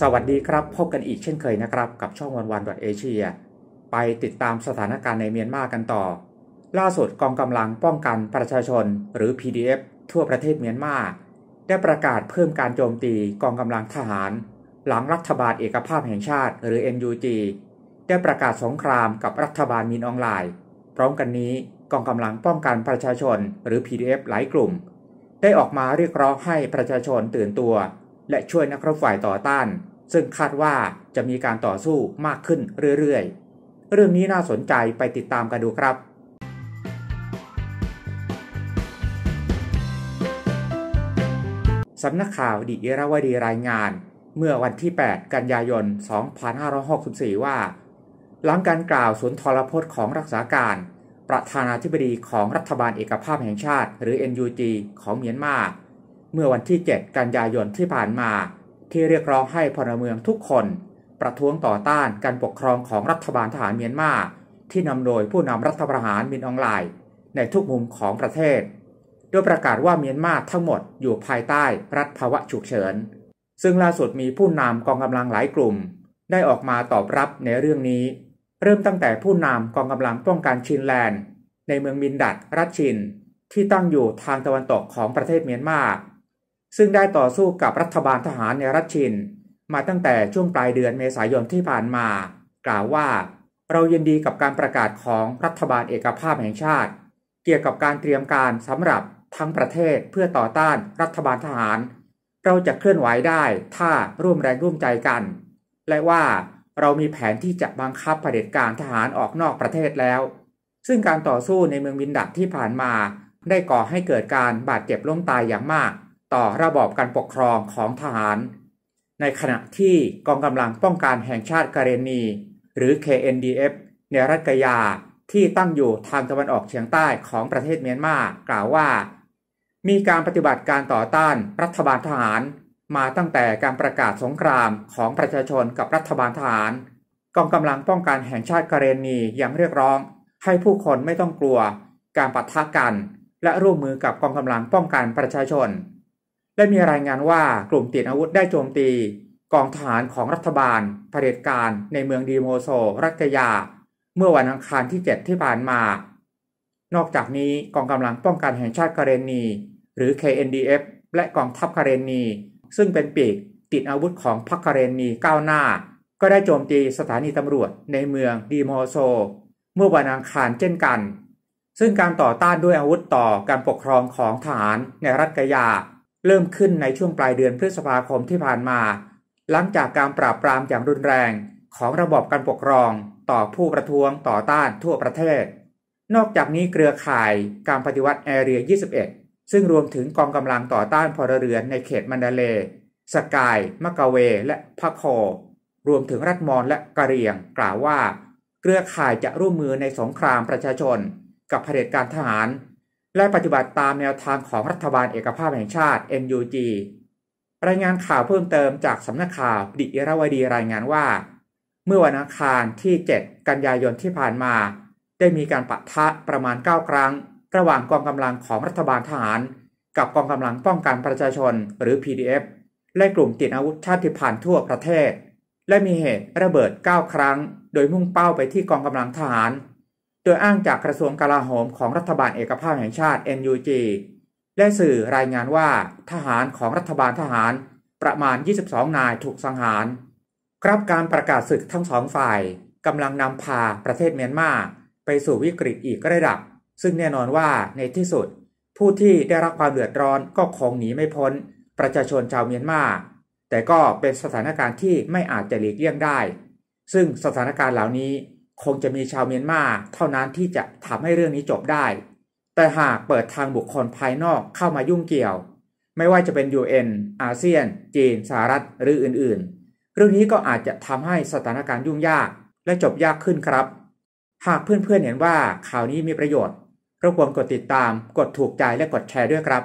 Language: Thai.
สวัสดีครับ พบกันอีกเช่นเคยนะครับ กับช่องวันวันดอทเอเชีย ไปติดตามสถานการณ์ในเมียนมากันต่อ ล่าสุดกองกำลังป้องกันประชาชนหรือ PDF ทั่วประเทศเมียนมาได้ประกาศเพิ่มการโจมตีกองกำลังทหาร หลังรัฐบาลเอกภาพแห่งชาติ หรือ NUG ได้ประกาศสงครามกับรัฐบาลมินออนไลน์ พร้อมกันนี้กองกำลังป้องกันประชาชนหรือ PDF หลายกลุ่มได้ออกมาเรียกร้องให้ประชาชนตื่นตัว และช่วยนักรบฝ่ายต่อต้าน ซึ่งคาดว่าจะมีการต่อสู้มากขึ้นเรื่อยๆ เรื่องนี้น่าสนใจไปติดตามกันดูครับ สำนักข่าวดิเอราวดีรายงาน เมื่อวันที่ 8 กันยายน 2564 ว่า หลังการกล่าวสุนทรพจน์ของรักษาการประธานาธิบดีของรัฐบาลเอกภาพแห่งชาติ หรือ NUG ของเมียนมา เมื่อวันที่ 7 กันยายนที่ผ่านมา ที่เรียกร้องให้พลเมืองทุกคน ประท้วงต่อต้านการปกครองของรัฐบาลทหารเมียนมา ที่นำโดยผู้นำรัฐประหารมินอองไลน์ ในทุกมุมของประเทศโดยประกาศว่าเมียนมาทั้งหมดอยู่ภายใต้รัฐภาวะฉุกเฉินซึ่งล่าสุดมีผู้นำกองกำลังหลายกลุ่ม ได้ออกมาตอบรับในเรื่องนี้เริ่มตั้งแต่ผู้นำกองกำลังป้องกันชินแลนด์ ในเมืองมินดัต รัชชิน ที่ตั้งอยู่ทางตะวันตกของประเทศเมียนมาซึ่งได้ต่อสู้กับรัฐบาลทหารในรัชชิน มาตั้งแต่ช่วงปลายเดือนเมษายนที่ผ่านมา กล่าวว่า เรายินดีกับการประกาศของรัฐบาลเอกภาพแห่งชาติ เกี่ยวกับการเตรียมการสำหรับทั้งประเทศเพื่อต่อต้านรัฐบาลทหาร เราจะเคลื่อนไหวได้ถ้าร่วมแรงร่วมใจกัน และว่าเรามีแผนที่จะบังคับเผด็จการทหารออกนอกประเทศแล้ว ซึ่งการต่อสู้ในเมืองวินดัตที่ผ่านมา ได้ก่อให้เกิดการบาดเจ็บล้มตายอย่างมาก ต่อระบอบการปกครองของทหาร ในขณะที่กองกำลังป้องกันแห่งชาติกาเรนีหรือ KNDF ในรัฐกยาที่ตั้งอยู่ทางตะวันออกเฉียงใต้ของประเทศเมียนมากล่าวว่า มีการปฏิบัติการต่อต้านรัฐบาลทหารมาตั้งแต่การประกาศสงครามของประชาชนกับรัฐบาลทหารกองกำลังป้องกันแห่งชาติกาเรนียังเรียกร้อง ให้ผู้คนไม่ต้องกลัวการปะทะกัน และร่วมมือกับกองกำลังป้องกันประชาชน และมีรายงานว่ากลุ่มติดอาวุธได้โจมตีกองทหารของรัฐบาลเผด็จการในเมืองดีโมโซรัตยาเมื่อวันอังคารที่ 7 ที่ผ่านมานอกจากนี้กองกำลังป้องกันแห่งชาติกาเรนีหรือ KNDF และกองทัพกาเรนีซึ่งเป็นปีกติดอาวุธของพักเรนมีก้าวหน้า ก็ได้โจมตีสถานีตำรวจในเมืองดีโมโซ เมื่อวันอังคารเช่นกัน ซึ่งการต่อต้านด้วยอาวุธต่อการปกครองของทหารในรัฐกยา เริ่มขึ้นในช่วงปลายเดือนพฤษภาคมที่ผ่านมา หลังจากการปราบปรามอย่างรุนแรงของระบบการปกครองต่อผู้ประท้วงต่อต้านทั่วประเทศ นอกจากนี้เครือข่ายการปฏิวัติแอเรีย 21ซึ่งรวมถึงกองกำลังต่อต้านพลเรือนในเขตมันดาเลสกายมะกาเวและพะโครวมถึงรัฐมอนและกะเรียงกล่าวว่า เครือข่ายจะร่วมมือในสงครามประชาชน กับเผด็จการทหาร และปฏิบัติตามแนวทางของรัฐบาลเอกภาพแห่งชาติ NUG รายงานข่าวเพิ่มเติมจากสำนักข่าวดิเอราวดีรายงานว่า เมื่อวันอังคารที่ 7 กันยายนที่ผ่านมา ได้มีการปะทะประมาณ 9 ครั้งระหว่างกองกำลังของรัฐบาลทหารกับกองกำลังป้องกันประชาชนหรือ PDF และกลุ่มติดอาวุธชาติพันธุ์ทั่วประเทศและมีเหตุระเบิด 9 ครั้ง โดยมุ่งเป้าไปที่กองกำลังทหารโดยอ้างจากกระทรวงกลาโหมของรัฐบาลเอกภาพแห่งชาติ NUG และสื่อรายงานว่าทหารของรัฐบาลทหาร ประมาณ 22 นายถูกสังหาร ครับการประกาศศึกทั้งสองฝ่ายกำลังนำพาประเทศเมียนมาไปสู่วิกฤตอีกระดับซึ่งแน่นอนว่าในที่สุด ผู้ที่ได้รับความเดือดร้อนก็คงหนีไม่พ้น ประชาชนชาวเมียนมาแต่ก็เป็นสถานการณ์ที่ไม่อาจจะหลีกเลี่ยงได้ ซึ่งสถานการณ์เหล่านี้คงจะมีชาวเมียนมาเท่านั้นที่จะทำให้เรื่องนี้จบได้ แต่หากเปิดทางบุคคลภายนอกเข้ามายุ่งเกี่ยว ไม่ว่าจะเป็น UN อาเซียน จีนสหรัฐหรืออื่นๆเรื่องนี้ก็อาจจะทำให้สถานการณ์ยุ่งยากและจบยากขึ้นครับ หากเพื่อนๆเห็นว่าข่าวนี้มีประโยชน์รบกวนกดติดตาม กดถูกใจ และกดแชร์ด้วยครับ